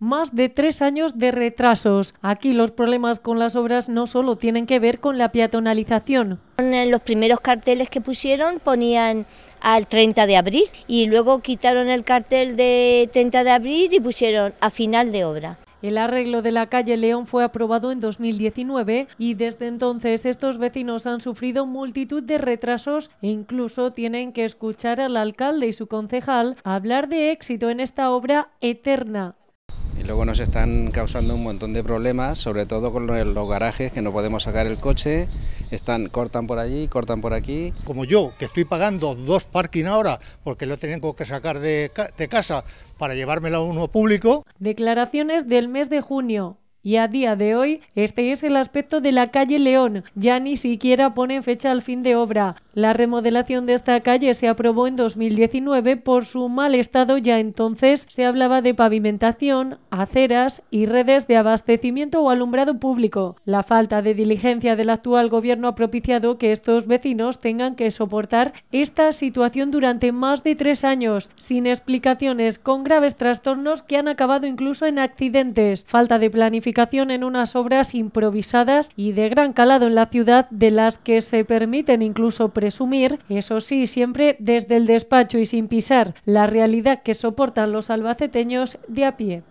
más de tres años de retrasos. Aquí los problemas con las obras no solo tienen que ver con la peatonalización. En los primeros carteles que pusieron ponían al 30 de abril y luego quitaron el cartel de 30 de abril y pusieron a final de obra. El arreglo de la calle León fue aprobado en 2019 y desde entonces estos vecinos han sufrido multitud de retrasos e incluso tienen que escuchar al alcalde y su concejal hablar de éxito en esta obra eterna Luego nos están causando un montón de problemas, sobre todo con los garajes que no podemos sacar el coche, están cortan por allí, cortan por aquí. Como yo, que estoy pagando dos parking ahora porque lo tengo que sacar de, de casa para llevármelo a uno público. Declaraciones del mes de junio. Y a día de hoy, este es el aspecto de la calle León. Ya ni siquiera ponen fecha al fin de obra. La remodelación de esta calle se aprobó en 2019 por su mal estado. Ya entonces se hablaba de pavimentación, aceras y redes de abastecimiento o alumbrado público. La falta de diligencia del actual gobierno ha propiciado que estos vecinos tengan que soportar esta situación durante más de tres años, sin explicaciones, con graves trastornos que han acabado incluso en accidentes, falta de planificación en unas obras improvisadas y de gran calado en la ciudad de las que se permiten incluso presumir, eso sí, siempre desde el despacho y sin pisar la realidad que soportan los albaceteños de a pie.